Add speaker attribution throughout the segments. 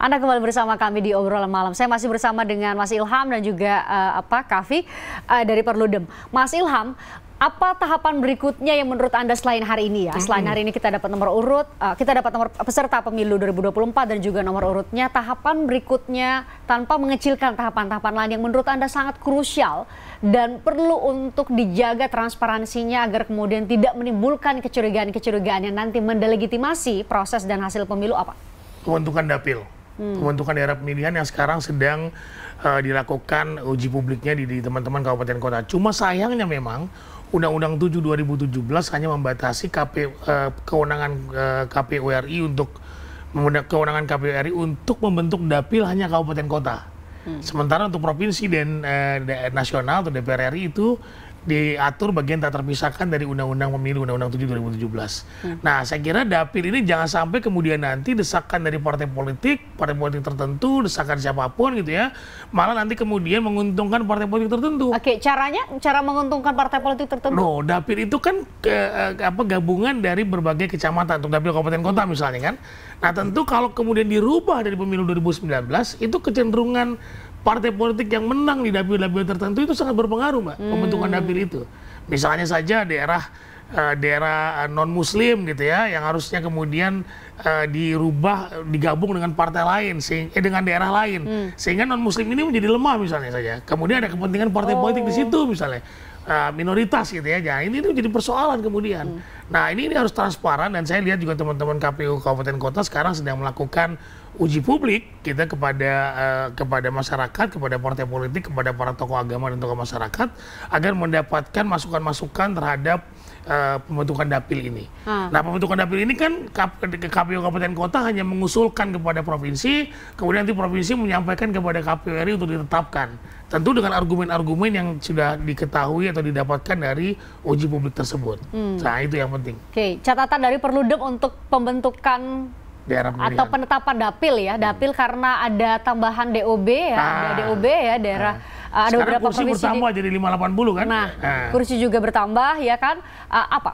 Speaker 1: Anda kembali bersama kami di obrolan malam. Saya masih bersama dengan Mas Ilham dan juga uh, apa Kavi uh, dari Perludem. Mas Ilham, apa tahapan berikutnya yang menurut Anda selain hari ini ya? Selain hari ini kita dapat nomor urut, uh, kita dapat nomor peserta pemilu 2024 dan juga nomor urutnya. Tahapan berikutnya tanpa mengecilkan tahapan-tahapan lain yang menurut Anda sangat krusial dan perlu untuk dijaga transparansinya agar kemudian tidak menimbulkan kecurigaan-kecurigaan yang nanti mendelegitimasi proses dan hasil pemilu apa?
Speaker 2: Keuntungan dapil hmm. pembentukan daerah pemilihan yang sekarang sedang uh, dilakukan uji publiknya di teman-teman kabupaten kota. Cuma sayangnya memang Undang-Undang 7 2017 hanya membatasi KP, uh, eh, kewenangan uh, eh, KPU RI untuk kewenangan KPU RI untuk membentuk dapil hanya kabupaten kota. Hmm. Sementara untuk provinsi dan uh, nasional atau DPR RI itu diatur bagian tak terpisahkan dari Undang-Undang Pemilu Undang-Undang 7 2017. Hmm. Nah, saya kira dapil ini jangan sampai kemudian nanti desakan dari partai politik, partai politik tertentu, desakan siapapun gitu ya, malah nanti kemudian menguntungkan partai politik
Speaker 1: tertentu. Oke, caranya cara menguntungkan partai politik tertentu? No,
Speaker 2: dapil itu kan ke, eh, apa gabungan dari berbagai kecamatan untuk dapil kabupaten kota misalnya kan. Nah, tentu kalau kemudian dirubah dari pemilu 2019 itu kecenderungan partai politik yang menang di dapil-dapil tertentu itu sangat berpengaruh mbak hmm. pembentukan dapil itu misalnya saja daerah eh, daerah eh, non muslim gitu ya yang harusnya kemudian uh, dirubah digabung dengan partai lain sehingga eh, dengan daerah lain hmm. sehingga non muslim ini menjadi lemah misalnya saja kemudian ada kepentingan partai oh. politik di situ misalnya uh, minoritas gitu ya nah ini, tuh jadi persoalan kemudian hmm. nah ini, ini harus transparan dan saya lihat juga teman-teman KPU kabupaten kota sekarang sedang melakukan uji publik kita kepada uh, kepada masyarakat, kepada partai politik, kepada para tokoh agama dan tokoh masyarakat agar mendapatkan masukan-masukan terhadap uh, pembentukan dapil ini. Hmm. Nah, pembentukan dapil ini kan KPU kabupaten kota hanya mengusulkan kepada provinsi, kemudian nanti provinsi menyampaikan kepada KPU RI untuk ditetapkan. Tentu dengan argumen-argumen yang sudah diketahui atau didapatkan dari uji publik tersebut. Hmm. Nah, itu yang penting.
Speaker 1: Oke, okay. catatan dari Perludem untuk pembentukan daerah pemilihan. Atau penetapan dapil ya, hmm. dapil hmm. karena ada tambahan DOB ya, ah. ada DOB ya daerah. Ah. Eh, ada Sekarang beberapa kursi provinsi bertambah
Speaker 2: di... jadi 580
Speaker 3: kan? Nah, ah. kursi
Speaker 1: juga bertambah ya kan? Uh, apa?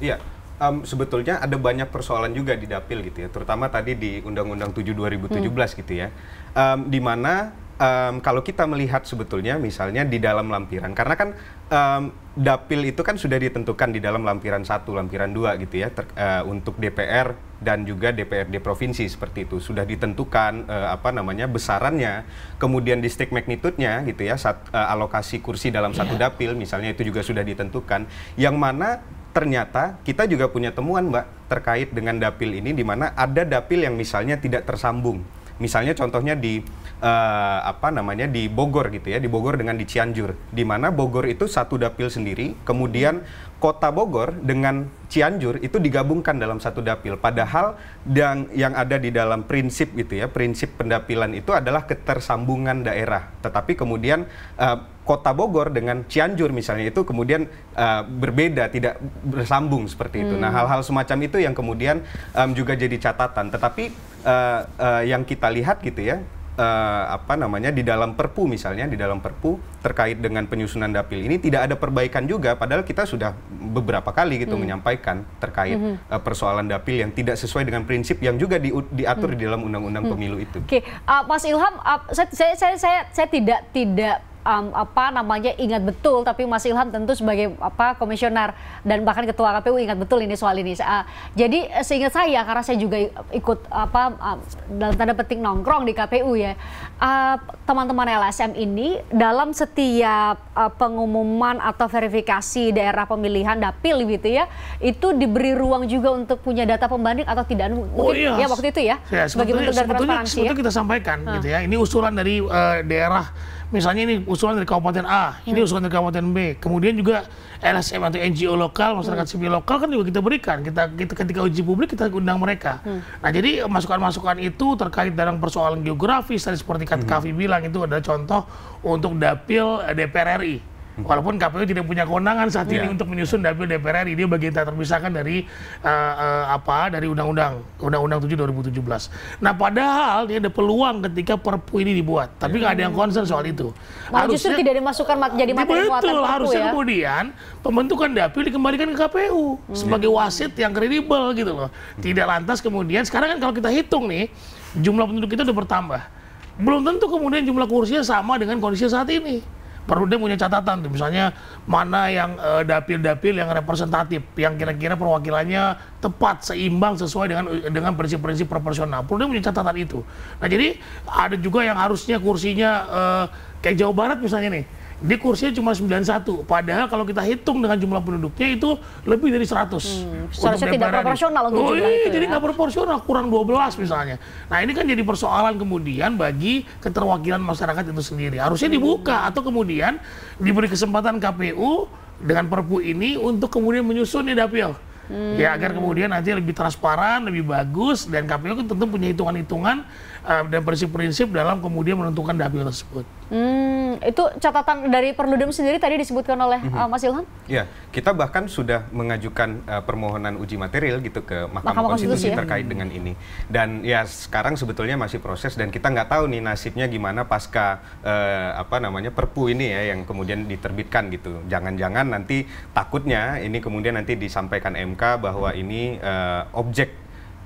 Speaker 3: Iya. Um, sebetulnya ada banyak persoalan juga di dapil gitu ya, terutama tadi di Undang-Undang 7 2017 hmm. gitu ya, um, di mana um, kalau kita melihat sebetulnya misalnya di dalam lampiran karena kan um, dapil itu kan sudah ditentukan di dalam lampiran satu lampiran dua gitu ya ter, uh, untuk DPR dan juga DPRD provinsi seperti itu sudah ditentukan uh, apa namanya besarannya kemudian distrik magnitudenya gitu ya sat, uh, alokasi kursi dalam yeah. satu dapil misalnya itu juga sudah ditentukan yang mana ternyata kita juga punya temuan Mbak terkait dengan dapil ini di mana ada dapil yang misalnya tidak tersambung misalnya contohnya di uh, apa namanya di Bogor gitu ya, di Bogor dengan di Cianjur. Di mana Bogor itu satu dapil sendiri, kemudian kota Bogor dengan Cianjur itu digabungkan dalam satu dapil. Padahal yang yang ada di dalam prinsip gitu ya, prinsip pendapilan itu adalah ketersambungan daerah. Tetapi kemudian uh, kota Bogor dengan Cianjur misalnya itu kemudian uh, berbeda, tidak bersambung seperti itu. Nah, hmm. Nah, hal-hal semacam itu yang kemudian um, juga jadi catatan. Tetapi uh, uh, yang kita lihat gitu ya uh, apa namanya di dalam Perpu misalnya di dalam Perpu terkait dengan penyusunan dapil ini tidak ada perbaikan juga padahal kita sudah beberapa kali gitu hmm. menyampaikan terkait hmm. uh, persoalan dapil yang tidak sesuai dengan prinsip yang juga di, diatur hmm. di dalam undang-undang hmm. pemilu itu.
Speaker 1: Oke, okay. uh, eh, Mas Ilham, uh, saya, saya saya saya saya tidak tidak um, apa namanya ingat betul tapi Mas Ilham tentu sebagai apa komisioner dan bahkan ketua KPU ingat betul ini soal ini. Uh, jadi eh, seingat saya karena saya juga ikut apa um, dalam tanda petik nongkrong di KPU ya. Ah, teman-teman uh, LSM ini dalam setiap uh, pengumuman atau verifikasi daerah pemilihan dapil gitu ya, itu diberi ruang juga untuk punya data pembanding atau tidak mungkin oh, iya. ya waktu itu ya. ya sebagai bentuk dari sebetulnya ya. kita
Speaker 2: sampaikan uh. gitu ya. Ini usulan dari uh, daerah misalnya ini usulan dari kabupaten A, hmm. ini usulan dari kabupaten B. Kemudian juga LSM atau NGO lokal, masyarakat hmm. sipil lokal kan juga kita berikan. Kita, kita ketika uji publik kita undang mereka. Hmm. Nah, jadi masukan-masukan itu terkait dalam persoalan geografis tadi seperti kata hmm. Kavi bilang itu adalah contoh untuk dapil eh, DPR RI. Walaupun KPU tidak punya kewenangan saat yeah. ini iya. untuk menyusun dapil DPR RI, dia bagian tak terpisahkan dari uh, uh, apa dari undang-undang Undang-Undang 7 2017. Nah, padahal dia ada peluang ketika Perpu ini dibuat, tapi iya. nggak yeah. ada yang concern soal itu. Malah harusnya, justru tidak
Speaker 1: dimasukkan mat jadi materi betul, Perpu harusnya ya.
Speaker 2: kemudian pembentukan dapil dikembalikan ke KPU hmm. sebagai wasit yang kredibel gitu loh. Hmm. Tidak lantas kemudian sekarang kan kalau kita hitung nih jumlah penduduk kita udah bertambah. Belum tentu kemudian jumlah kursinya sama dengan kondisi saat ini. Perlu Perludem punya catatan tuh, misalnya mana yang eh, dapil-dapil uh, yang representatif, yang kira-kira perwakilannya tepat, seimbang sesuai dengan dengan prinsip-prinsip proporsional. Perlu Perludem punya catatan itu. Nah jadi ada juga yang harusnya kursinya uh, kayak Jawa Barat misalnya nih di kursinya cuma 91. Padahal kalau kita hitung dengan jumlah penduduknya itu lebih dari 100. Hmm, untuk tidak proporsional untuk oh, iya, itu jadi tidak ya? proporsional, kurang 12 misalnya. Nah ini kan jadi persoalan kemudian bagi keterwakilan masyarakat itu sendiri. Harusnya hmm. dibuka atau kemudian diberi kesempatan KPU dengan perpu ini untuk kemudian menyusun nih dapil
Speaker 1: Hmm. Ya agar kemudian
Speaker 2: nanti lebih transparan, lebih bagus dan KPU kan tentu punya hitungan-hitungan
Speaker 3: uh, dan prinsip-prinsip dalam kemudian menentukan dapil tersebut.
Speaker 1: Hmm, itu catatan dari Perludem sendiri tadi disebutkan oleh uh, Mas Ilham?
Speaker 3: Ya, kita bahkan sudah mengajukan uh, permohonan uji material gitu ke Mahkamah, Mahkamah Konstitusi, Konstitusi ya? terkait dengan ini. Dan ya sekarang sebetulnya masih proses dan kita nggak tahu nih nasibnya gimana pasca uh, apa namanya Perpu ini ya yang kemudian diterbitkan gitu. Jangan-jangan nanti takutnya ini kemudian nanti disampaikan MK MK bahwa ini uh, objek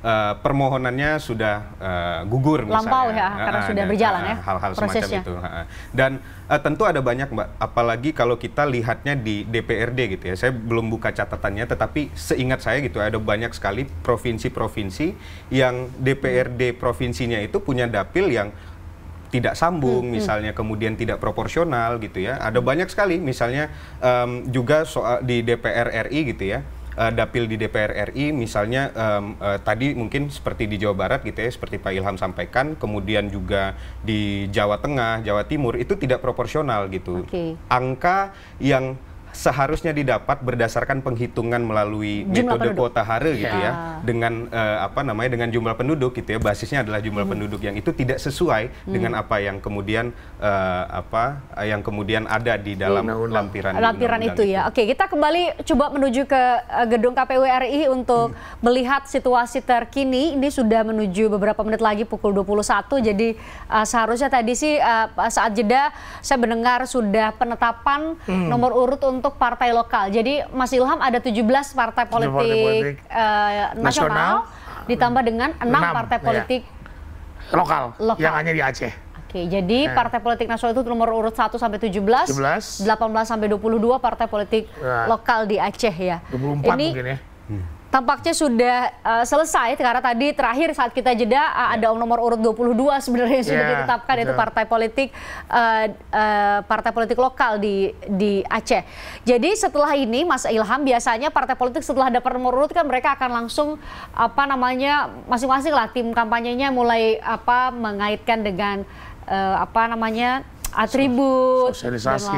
Speaker 3: uh, permohonannya sudah uh, gugur Lampau ya, karena uh, sudah berjalan ya Hal-hal semacam itu. dan uh, tentu ada banyak Mbak, apalagi kalau kita lihatnya di DPRD gitu ya. Saya belum buka catatannya, tetapi seingat saya gitu ada banyak sekali provinsi-provinsi yang DPRD provinsinya itu punya dapil yang tidak sambung hmm, hmm. misalnya hmm. kemudian tidak proporsional gitu ya ada banyak sekali misalnya um, juga soal di DPR RI gitu ya uh, dapil di DPR RI misalnya um, uh, tadi mungkin seperti di Jawa Barat gitu ya seperti Pak Ilham sampaikan kemudian juga di Jawa Tengah Jawa Timur itu tidak proporsional gitu okay. angka yang seharusnya didapat berdasarkan penghitungan melalui jumlah metode penduduk. kuota hari gitu ya, ya dengan uh, apa namanya dengan jumlah penduduk gitu ya basisnya adalah jumlah hmm. penduduk yang itu tidak sesuai hmm. dengan apa yang kemudian uh, apa yang kemudian ada di dalam di lampiran lampiran undang -undang itu ya
Speaker 1: itu. oke kita kembali coba menuju ke eh, gedung KPU RI untuk hmm. melihat situasi terkini ini sudah menuju beberapa menit lagi pukul 21 jadi uh, seharusnya tadi sih uh, saat jeda saya mendengar sudah penetapan hmm. nomor urut untuk untuk partai lokal. Jadi Mas Ilham ada 17 partai politik, partai politik uh, nasional, nasional ditambah dengan 6, 6 partai iya. politik ya. lokal, lokal yang hanya di Aceh. Oke, jadi ya. partai politik nasional itu nomor urut 1 sampai 17, 17. 18 sampai 22 partai politik ya. lokal di Aceh ya.
Speaker 2: 24 Ini, mungkin ya. Hmm
Speaker 1: tampaknya sudah uh, selesai karena tadi terakhir saat kita jeda uh, ada nomor urut 22 sebenarnya yang sudah ya, ditetapkan betul. itu partai politik uh, uh, partai politik lokal di di Aceh. Jadi setelah ini Mas Ilham biasanya partai politik setelah dapat nomor urut kan mereka akan langsung apa namanya masing-masing lah tim kampanyenya mulai apa mengaitkan dengan uh, apa namanya atribut, sosialisasi,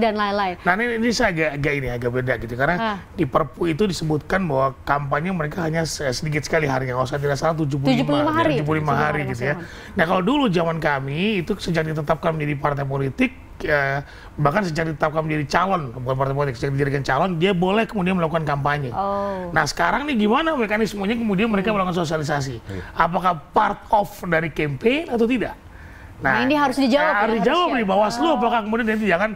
Speaker 1: dan lain -lain. ya.
Speaker 2: Nah ini, ini saya agak, agak ini agak beda gitu karena ah. di Perpu itu disebutkan bahwa kampanye mereka hanya sedikit sekali hari, yang usah tidak salah 75, 75 hari, 75 hari, lima hari gitu ya. Nah kalau dulu zaman kami itu sejak ditetapkan menjadi partai politik eh, bahkan sejak ditetapkan menjadi calon bukan partai politik sejak dijadikan calon dia boleh kemudian melakukan kampanye.
Speaker 1: Oh. Nah
Speaker 2: sekarang nih gimana mekanismenya kemudian mereka hmm. melakukan sosialisasi? Hmm. Apakah part of dari campaign atau tidak? Nah, nah ini harus dijawab. Nah, ya, harus ya, dijawab nih Bawaslu oh. apakah kemudian nanti jangan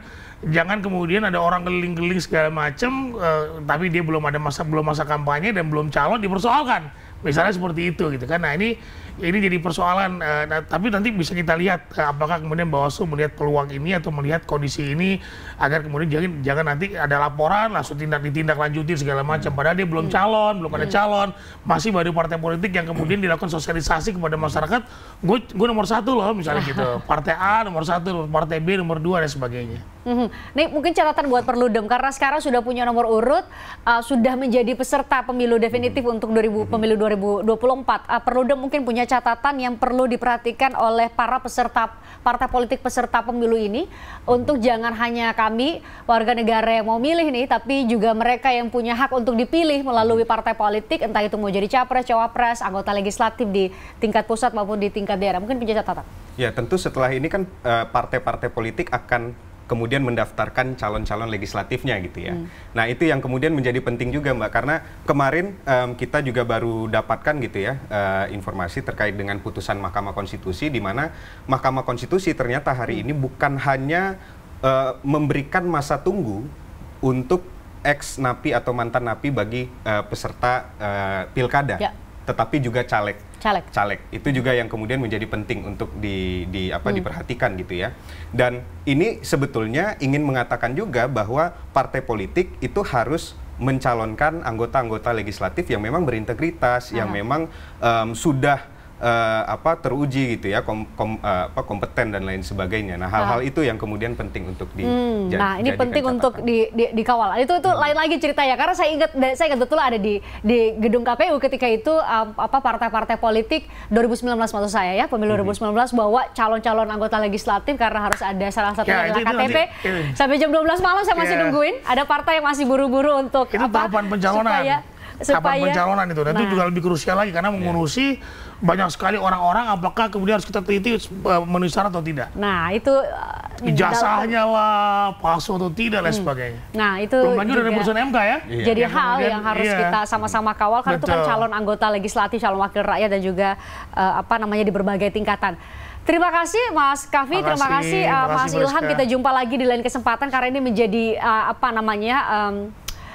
Speaker 2: jangan kemudian ada orang keliling keliling segala macam uh, eh, tapi dia belum ada masa belum masa kampanye dan belum calon dipersoalkan. Misalnya seperti itu gitu kan. Nah ini ini jadi persoalan. Uh, nah, tapi nanti bisa kita lihat uh, apakah kemudian Bawaslu melihat peluang ini atau melihat kondisi ini agar kemudian jangan jangan nanti ada laporan langsung tindak ditindak lanjuti segala macam. Padahal dia belum calon, belum ada iya. calon, masih baru partai politik yang kemudian dilakukan sosialisasi kepada masyarakat. Gue gue nomor satu loh misalnya iya. gitu. Partai A nomor satu, partai B nomor dua dan sebagainya.
Speaker 1: Hmm. Nih mungkin catatan buat Perludem karena sekarang sudah punya nomor urut, uh, sudah menjadi peserta pemilu definitif hmm. untuk 2000 hmm. pemilu 2024. Uh, eh, Perludem mungkin punya catatan yang perlu diperhatikan oleh para peserta partai politik peserta pemilu ini untuk jangan hanya kami warga negara yang mau milih nih, tapi juga mereka yang punya hak untuk dipilih melalui mhm. partai politik, entah itu mau jadi capres, cawapres, anggota legislatif di tingkat pusat maupun di tingkat daerah. Mungkin punya catatan.
Speaker 3: Ya tentu setelah ini kan eh, partai-partai uh, partai -partai politik akan kemudian mendaftarkan calon-calon legislatifnya gitu ya. Hmm. Nah itu yang kemudian menjadi penting juga mbak karena kemarin um, kita juga baru dapatkan gitu ya uh, informasi terkait dengan putusan Mahkamah Konstitusi di mana Mahkamah Konstitusi ternyata hari hmm. ini bukan hanya uh, memberikan masa tunggu untuk ex napi atau mantan napi bagi uh, peserta uh, pilkada. Ya tetapi juga caleg. Caleg. Caleg itu juga yang kemudian menjadi penting untuk di, di apa hmm. diperhatikan gitu ya. Dan ini sebetulnya ingin mengatakan juga bahwa partai politik itu harus mencalonkan anggota-anggota legislatif yang memang berintegritas, Aha. yang memang um, sudah uh, apa teruji gitu ya kom, kom, uh, apa kompeten dan lain sebagainya. Nah, nah hal-hal itu yang kemudian penting untuk di hmm, nah ini penting catatan. untuk
Speaker 1: di, di, dikawal. Itu itu hmm. lain lagi ceritanya karena saya ingat saya ingat betul ada di di gedung KPU ketika itu apa partai-partai politik 2019 maksud saya ya pemilu hmm. 2019 bawa calon-calon anggota legislatif karena harus ada salah satu ya, adalah KTP eh. sampai jam 12 malam saya masih ya. nungguin ada partai yang masih buru-buru untuk itu apa, tahapan pencalonan supaya, supaya, tahapan pencalonan itu dan nah, itu juga
Speaker 2: lebih krusial lagi karena mengurusi ya banyak sekali orang-orang apakah kemudian harus kita teliti eh, menulis syarat atau tidak.
Speaker 1: Nah, itu uh, ijazahnya lah
Speaker 2: palsu atau tidak hmm. sebagainya.
Speaker 1: Nah, itu belum dari putusan MK ya. Iya. Jadi yang hal yang harus iya. kita sama-sama kawal karena Betul. itu kan calon anggota legislatif, calon wakil rakyat dan juga uh, apa namanya di berbagai tingkatan. Terima kasih Mas Kavi, terima kasih, terima kasih uh, Mas Ilham. Kita jumpa lagi di lain kesempatan karena ini menjadi uh, apa namanya um,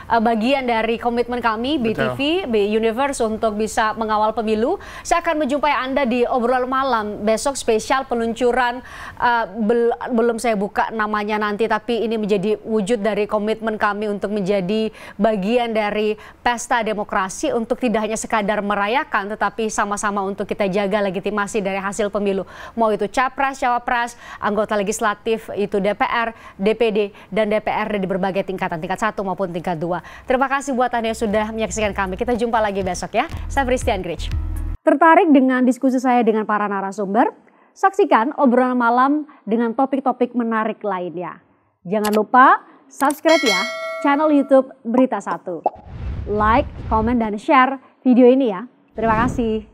Speaker 1: uh, bagian dari komitmen kami BTV, B Universe untuk bisa mengawal pemilu. Saya akan menjumpai Anda di obrol malam besok spesial peluncuran uh, bel belum saya buka namanya nanti tapi ini menjadi wujud dari komitmen kami untuk menjadi bagian dari pesta demokrasi untuk tidak hanya sekadar merayakan tetapi sama-sama untuk kita jaga legitimasi dari hasil pemilu. Mau itu capres, cawapres, anggota legislatif itu DPR, DPD dan DPRD di berbagai tingkatan, tingkat satu maupun tingkat dua Jawa. Terima kasih buat Anda yang sudah menyaksikan kami. Kita jumpa lagi besok ya. Saya Christian Grich. Tertarik dengan diskusi saya dengan para narasumber? Saksikan obrolan malam dengan topik-topik menarik lainnya. Jangan lupa subscribe ya channel YouTube Berita Satu. Like, comment, dan share video ini ya. Terima kasih.